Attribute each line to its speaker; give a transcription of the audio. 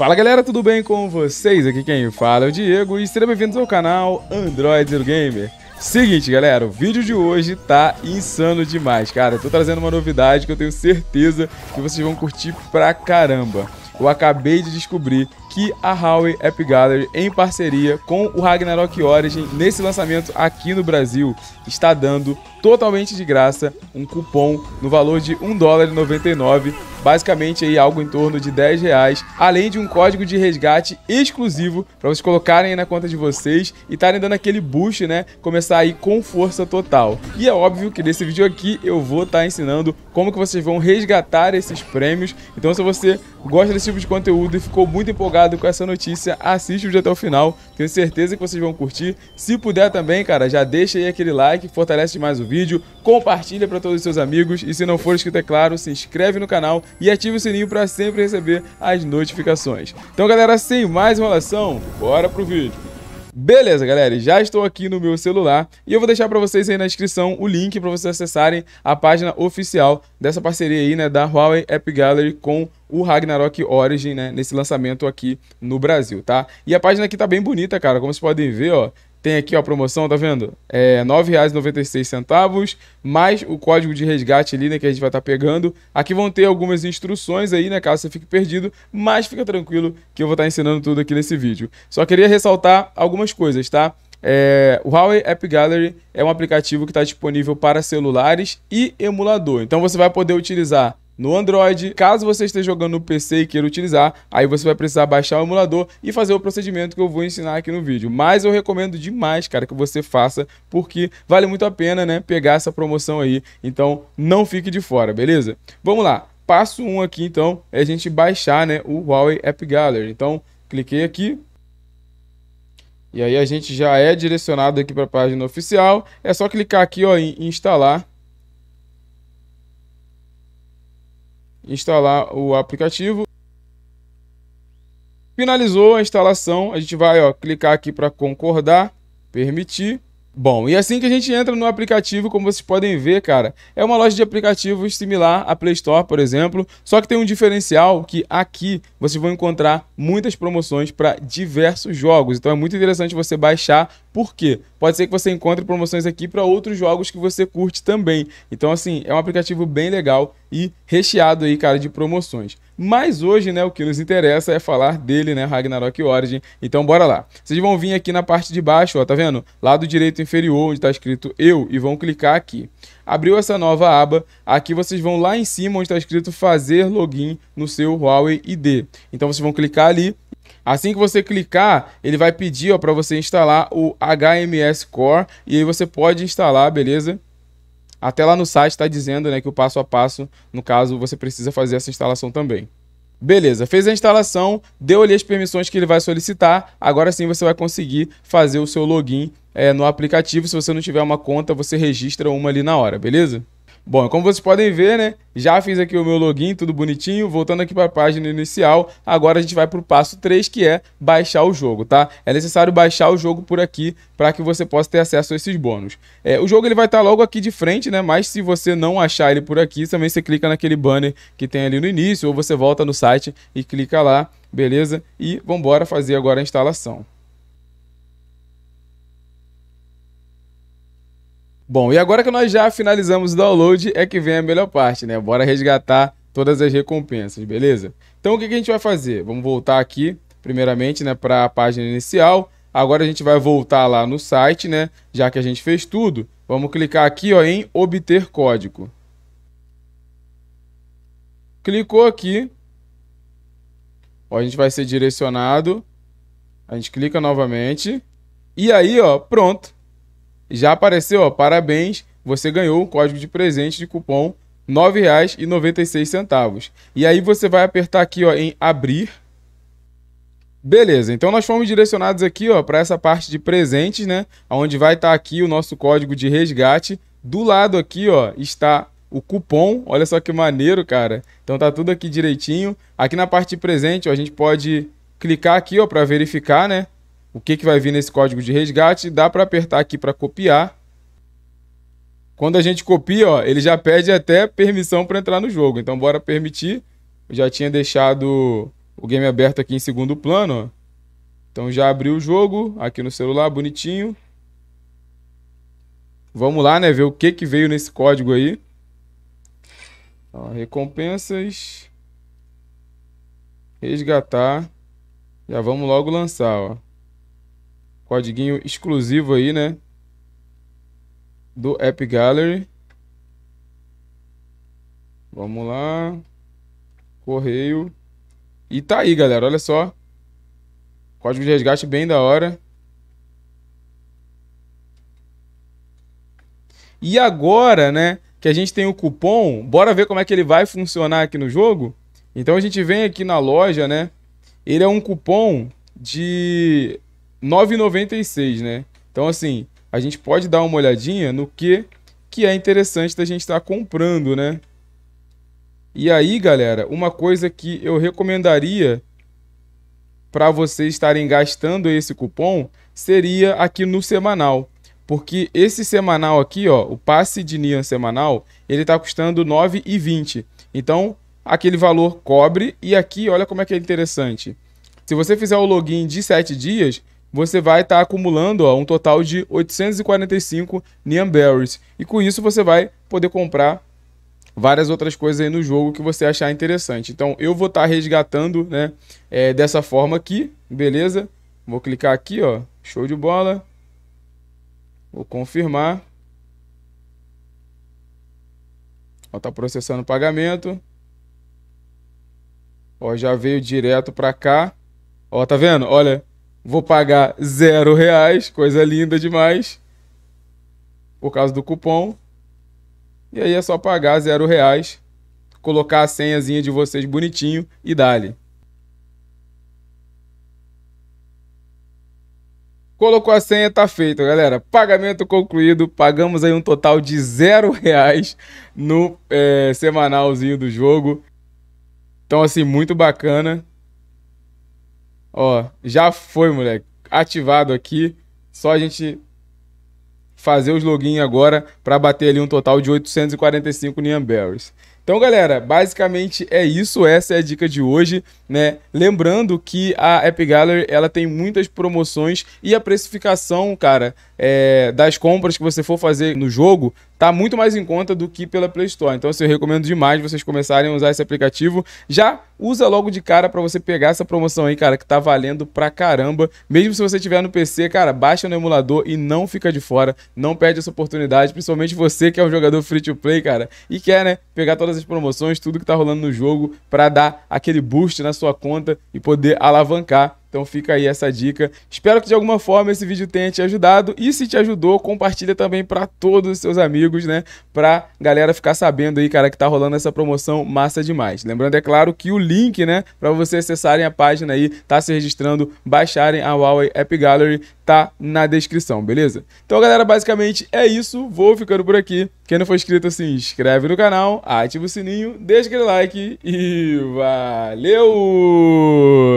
Speaker 1: Fala galera, tudo bem com vocês? Aqui quem fala é o Diego e sejam bem-vindos ao canal Android Zero Gamer. Seguinte galera, o vídeo de hoje tá insano demais, cara. Eu tô trazendo uma novidade que eu tenho certeza que vocês vão curtir pra caramba eu acabei de descobrir que a Huawei App Gallery, em parceria com o Ragnarok Origin, nesse lançamento aqui no Brasil, está dando totalmente de graça um cupom no valor de 1 dólar e 99, basicamente aí algo em torno de 10 reais, além de um código de resgate exclusivo para vocês colocarem na conta de vocês e estarem dando aquele boost, né? Começar aí com força total. E é óbvio que nesse vídeo aqui eu vou estar tá ensinando como que vocês vão resgatar esses prêmios. Então se você gosta desse tipo de conteúdo e ficou muito empolgado com essa notícia, assiste o vídeo até o final. Tenho certeza que vocês vão curtir. Se puder também, cara, já deixa aí aquele like, fortalece mais o vídeo, compartilha para todos os seus amigos e se não for inscrito, é claro, se inscreve no canal e ativa o sininho para sempre receber as notificações. Então, galera, sem mais enrolação, bora pro vídeo. Beleza, galera, já estou aqui no meu celular e eu vou deixar para vocês aí na descrição o link para vocês acessarem a página oficial dessa parceria aí, né, da Huawei App Gallery com o Ragnarok Origin, né, nesse lançamento aqui no Brasil, tá? E a página aqui tá bem bonita, cara, como vocês podem ver, ó, tem aqui a promoção, tá vendo? É R$ 9,96 mais o código de resgate ali, né, que a gente vai estar tá pegando. Aqui vão ter algumas instruções aí, né, caso você fique perdido, mas fica tranquilo que eu vou estar tá ensinando tudo aqui nesse vídeo. Só queria ressaltar algumas coisas, tá? É, o Huawei App Gallery é um aplicativo que está disponível para celulares e emulador. Então você vai poder utilizar no Android. Caso você esteja jogando no PC e queira utilizar, aí você vai precisar baixar o emulador e fazer o procedimento que eu vou ensinar aqui no vídeo. Mas eu recomendo demais, cara, que você faça, porque vale muito a pena, né, pegar essa promoção aí. Então, não fique de fora, beleza? Vamos lá. Passo 1 um aqui, então, é a gente baixar, né, o Huawei App Gallery. Então, cliquei aqui, e aí a gente já é direcionado aqui para a página oficial. É só clicar aqui ó, em instalar. instalar o aplicativo. Finalizou a instalação, a gente vai ó, clicar aqui para concordar, permitir. Bom, e assim que a gente entra no aplicativo, como vocês podem ver, cara, é uma loja de aplicativos similar à Play Store, por exemplo, só que tem um diferencial que aqui vocês vão encontrar muitas promoções para diversos jogos. Então é muito interessante você baixar por quê? Pode ser que você encontre promoções aqui para outros jogos que você curte também. Então, assim, é um aplicativo bem legal e recheado aí, cara, de promoções. Mas hoje, né, o que nos interessa é falar dele, né, Ragnarok Origin. Então, bora lá. Vocês vão vir aqui na parte de baixo, ó, tá vendo? Lado direito inferior, onde tá escrito eu, e vão clicar aqui. Abriu essa nova aba, aqui vocês vão lá em cima, onde tá escrito fazer login no seu Huawei ID. Então, vocês vão clicar ali, Assim que você clicar, ele vai pedir para você instalar o HMS Core e aí você pode instalar, beleza? Até lá no site está dizendo né, que o passo a passo, no caso, você precisa fazer essa instalação também. Beleza, fez a instalação, deu ali as permissões que ele vai solicitar, agora sim você vai conseguir fazer o seu login é, no aplicativo. Se você não tiver uma conta, você registra uma ali na hora, beleza? Bom, como vocês podem ver, né? Já fiz aqui o meu login, tudo bonitinho. Voltando aqui para a página inicial, agora a gente vai para o passo 3, que é baixar o jogo, tá? É necessário baixar o jogo por aqui para que você possa ter acesso a esses bônus. É, o jogo ele vai estar tá logo aqui de frente, né? Mas se você não achar ele por aqui, também você clica naquele banner que tem ali no início, ou você volta no site e clica lá, beleza? E vamos fazer agora a instalação. Bom, e agora que nós já finalizamos o download, é que vem a melhor parte, né? Bora resgatar todas as recompensas, beleza? Então o que, que a gente vai fazer? Vamos voltar aqui, primeiramente, né, para a página inicial. Agora a gente vai voltar lá no site, né? Já que a gente fez tudo, vamos clicar aqui ó, em obter código. Clicou aqui, ó, a gente vai ser direcionado. A gente clica novamente. E aí, ó, pronto. Já apareceu, ó, parabéns, você ganhou um código de presente de cupom R$ 9,96. E aí você vai apertar aqui ó, em abrir. Beleza, então nós fomos direcionados aqui ó para essa parte de presentes, né? Onde vai estar tá aqui o nosso código de resgate. Do lado aqui ó está o cupom. Olha só que maneiro, cara. Então tá tudo aqui direitinho. Aqui na parte de presente ó, a gente pode clicar aqui ó para verificar, né? o que, que vai vir nesse código de resgate. Dá para apertar aqui para copiar. Quando a gente copia, ó, ele já pede até permissão para entrar no jogo. Então, bora permitir. Eu já tinha deixado o game aberto aqui em segundo plano. Ó. Então, já abriu o jogo aqui no celular, bonitinho. Vamos lá, né? Ver o que, que veio nesse código aí. Ó, recompensas. Resgatar. Já vamos logo lançar, ó. Codiguinho exclusivo aí, né? Do App Gallery. Vamos lá. Correio. E tá aí, galera. Olha só. Código de resgate bem da hora. E agora, né, que a gente tem o cupom, bora ver como é que ele vai funcionar aqui no jogo? Então a gente vem aqui na loja, né? Ele é um cupom de 9,96, né? Então, assim, a gente pode dar uma olhadinha no que, que é interessante da gente estar tá comprando, né? E aí, galera, uma coisa que eu recomendaria para vocês estarem gastando esse cupom seria aqui no semanal. Porque esse semanal aqui, ó, o passe de Nian semanal, ele tá custando 9,20. Então, aquele valor cobre e aqui, olha como é que é interessante. Se você fizer o login de 7 dias, você vai estar tá acumulando ó, um total de 845 Neon Berries. E com isso você vai poder comprar várias outras coisas aí no jogo que você achar interessante. Então eu vou estar tá resgatando né, é, dessa forma aqui, beleza? Vou clicar aqui, ó, show de bola. Vou confirmar. Está processando o pagamento. Ó, já veio direto para cá. Ó, tá vendo? Olha, Vou pagar zero reais, coisa linda demais, por causa do cupom. E aí é só pagar zero reais, colocar a senhazinha de vocês bonitinho e dali. Colocou a senha, tá feito, galera. Pagamento concluído. Pagamos aí um total de zero reais no é, semanalzinho do jogo. Então, assim, muito bacana. Ó, já foi, moleque. Ativado aqui. Só a gente fazer os login agora para bater ali um total de 845 Nian Berries. Então, galera, basicamente é isso. Essa é a dica de hoje, né? Lembrando que a App Gallery ela tem muitas promoções e a precificação, cara, é, das compras que você for fazer no jogo tá muito mais em conta do que pela Play Store. Então, assim, eu recomendo demais vocês começarem a usar esse aplicativo. Já usa logo de cara para você pegar essa promoção aí, cara, que tá valendo pra caramba. Mesmo se você tiver no PC, cara, baixa no emulador e não fica de fora. Não perde essa oportunidade, principalmente você que é um jogador free to play, cara, e quer, né, pegar todas as as promoções, tudo que está rolando no jogo para dar aquele boost na sua conta e poder alavancar então fica aí essa dica. Espero que de alguma forma esse vídeo tenha te ajudado e se te ajudou, compartilha também para todos os seus amigos, né? Pra galera ficar sabendo aí, cara, que tá rolando essa promoção massa demais. Lembrando é claro que o link, né, para você acessarem a página aí, tá se registrando, baixarem a Huawei App Gallery, tá na descrição, beleza? Então, galera, basicamente é isso. Vou ficando por aqui. Quem não for inscrito, se inscreve no canal, ativa o sininho, deixa aquele like e valeu!